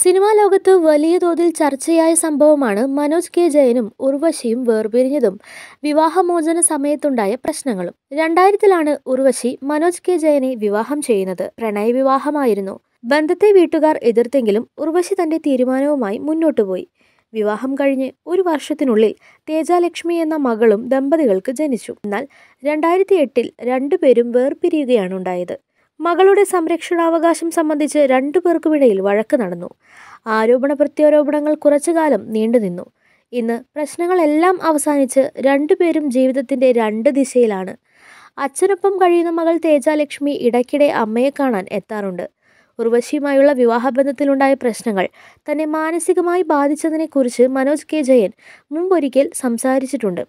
cinema ലോകത്ത് വലിയ തോതിൽ ചർച്ചയായ സംഭവമാണ് മനോജ് കെ ജയനും ഉർവശിയും വേർപിരിഞ്ഞതും വിവാഹമോചന സമയത്തുണ്ടായ പ്രശ്നങ്ങളും രണ്ടായിരത്തിലാണ് ഉർവശി മനോജ് കെ ജയനെ വിവാഹം ചെയ്യുന്നത് പ്രണയവിവാഹമായിരുന്നു ബന്ധത്തെ വീട്ടുകാർ എതിർത്തെങ്കിലും ഉർവശി തന്റെ തീരുമാനവുമായി മുന്നോട്ടു പോയി വിവാഹം കഴിഞ്ഞ് ഒരു വർഷത്തിനുള്ളിൽ തേജാലക്ഷ്മി എന്ന മകളും ദമ്പതികൾക്ക് ജനിച്ചു എന്നാൽ രണ്ടായിരത്തി എട്ടിൽ രണ്ടുപേരും വേർപിരിയുകയാണുണ്ടായത് മകളുടെ സംരക്ഷണാവകാശം സംബന്ധിച്ച് രണ്ടുപേർക്കുമിടയിൽ വഴക്ക് നടന്നു ആരോപണ പ്രത്യാരോപണങ്ങൾ കുറച്ചുകാലം നീണ്ടുനിന്നു ഇന്ന് പ്രശ്നങ്ങളെല്ലാം അവസാനിച്ച് രണ്ടുപേരും ജീവിതത്തിന്റെ രണ്ട് ദിശയിലാണ് അച്ഛനൊപ്പം കഴിയുന്ന മകൾ തേജാലക്ഷ്മി ഇടയ്ക്കിടെ അമ്മയെ കാണാൻ എത്താറുണ്ട് ഉർവശിയുമായുള്ള വിവാഹബന്ധത്തിലുണ്ടായ പ്രശ്നങ്ങൾ തന്നെ മാനസികമായി ബാധിച്ചതിനെക്കുറിച്ച് മനോജ് കെ ജയൻ മുമ്പൊരിക്കൽ സംസാരിച്ചിട്ടുണ്ട്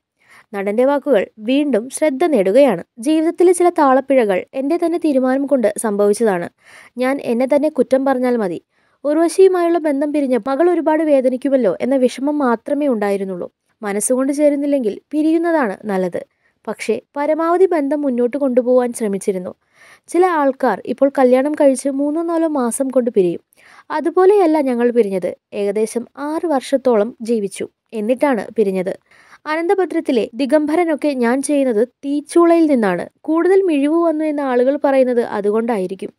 നടന്റെ വാക്കുകൾ വീണ്ടും ശ്രദ്ധ നേടുകയാണ് ജീവിതത്തിലെ ചില താളപ്പിഴകൾ എൻ്റെ തന്നെ തീരുമാനം കൊണ്ട് സംഭവിച്ചതാണ് ഞാൻ എന്നെ തന്നെ കുറ്റം പറഞ്ഞാൽ മതി ഉർവശിയുമായുള്ള ബന്ധം പിരിഞ്ഞ മകൾ ഒരുപാട് വേദനിക്കുമല്ലോ എന്ന വിഷമം മാത്രമേ ഉണ്ടായിരുന്നുള്ളൂ മനസ്സുകൊണ്ട് ചേരുന്നില്ലെങ്കിൽ പിരിയുന്നതാണ് നല്ലത് പക്ഷേ പരമാവധി ബന്ധം മുന്നോട്ട് കൊണ്ടുപോകാൻ ശ്രമിച്ചിരുന്നു ചില ആൾക്കാർ ഇപ്പോൾ കല്യാണം കഴിച്ച് മൂന്നോ നാലോ മാസം കൊണ്ട് പിരിയും അതുപോലെയല്ല ഞങ്ങൾ പിരിഞ്ഞത് ഏകദേശം ആറ് വർഷത്തോളം ജീവിച്ചു എന്നിട്ടാണ് പിരിഞ്ഞത് അനന്തഭദ്രത്തിലെ ദിഗംഭരനൊക്കെ ഞാൻ ചെയ്യുന്നത് തീച്ചൂളയിൽ നിന്നാണ് കൂടുതൽ മിഴിവ് വന്നു എന്ന ആളുകൾ പറയുന്നത് അതുകൊണ്ടായിരിക്കും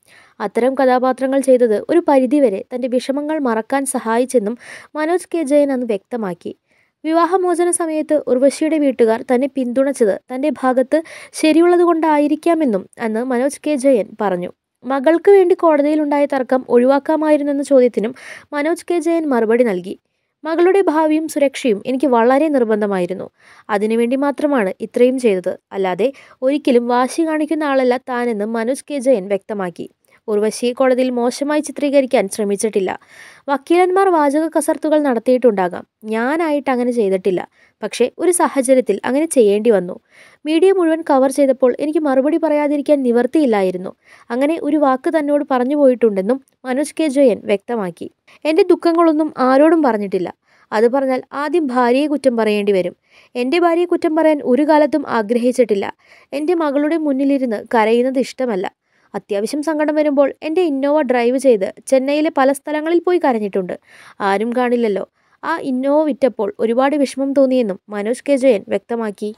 അത്തരം കഥാപാത്രങ്ങൾ ചെയ്തത് ഒരു പരിധിവരെ തൻ്റെ വിഷമങ്ങൾ മറക്കാൻ സഹായിച്ചെന്നും മനോജ് കെ ജയൻ അന്ന് വ്യക്തമാക്കി വിവാഹമോചന സമയത്ത് ഉർവശിയുടെ വീട്ടുകാർ തന്നെ പിന്തുണച്ചത് തൻ്റെ ഭാഗത്ത് ശരിയുള്ളതുകൊണ്ടായിരിക്കാമെന്നും അന്ന് മനോജ് കെ ജയൻ പറഞ്ഞു മകൾക്ക് വേണ്ടി കോടതിയിലുണ്ടായ തർക്കം ഒഴിവാക്കാമായിരുന്നെന്ന ചോദ്യത്തിനും മനോജ് കെ ജയൻ മറുപടി നൽകി മകളുടെ ഭാവിയും സുരക്ഷയും എനിക്ക് വളരെ നിർബന്ധമായിരുന്നു അതിനുവേണ്ടി മാത്രമാണ് ഇത്രയും ചെയ്തത് അല്ലാതെ ഒരിക്കലും വാശി കാണിക്കുന്ന ആളല്ല താനെന്ന് മനോജ് കെ ജയൻ വ്യക്തമാക്കി ഉർവശിയെ കോടതിയിൽ മോശമായി ചിത്രീകരിക്കാൻ ശ്രമിച്ചിട്ടില്ല വക്കീലന്മാർ വാചക കസർത്തുകൾ നടത്തിയിട്ടുണ്ടാകാം ഞാനായിട്ട് അങ്ങനെ ചെയ്തിട്ടില്ല പക്ഷേ ഒരു സാഹചര്യത്തിൽ അങ്ങനെ ചെയ്യേണ്ടി വന്നു മീഡിയ മുഴുവൻ കവർ ചെയ്തപ്പോൾ എനിക്ക് മറുപടി പറയാതിരിക്കാൻ നിവർത്തിയില്ലായിരുന്നു അങ്ങനെ ഒരു വാക്ക് തന്നോട് പറഞ്ഞു പോയിട്ടുണ്ടെന്നും മനോജ് കെ ജയൻ വ്യക്തമാക്കി എൻ്റെ ദുഃഖങ്ങളൊന്നും ആരോടും പറഞ്ഞിട്ടില്ല അത് പറഞ്ഞാൽ ആദ്യം ഭാര്യയെ കുറ്റം പറയേണ്ടി വരും എൻ്റെ ഭാര്യയെ കുറ്റം പറയാൻ ഒരു കാലത്തും ആഗ്രഹിച്ചിട്ടില്ല എൻ്റെ മകളുടെ മുന്നിലിരുന്ന് കരയുന്നത് ഇഷ്ടമല്ല അത്യാവശ്യം സങ്കടം വരുമ്പോൾ എൻ്റെ ഇന്നോവ ഡ്രൈവ് ചെയ്ത് ചെന്നൈയിലെ പല സ്ഥലങ്ങളിൽ പോയി കരഞ്ഞിട്ടുണ്ട് ആരും കാണില്ലല്ലോ ആ ഇന്നോവ വിറ്റപ്പോൾ ഒരുപാട് വിഷമം തോന്നിയെന്നും മനോജ് കെ ജയൻ വ്യക്തമാക്കി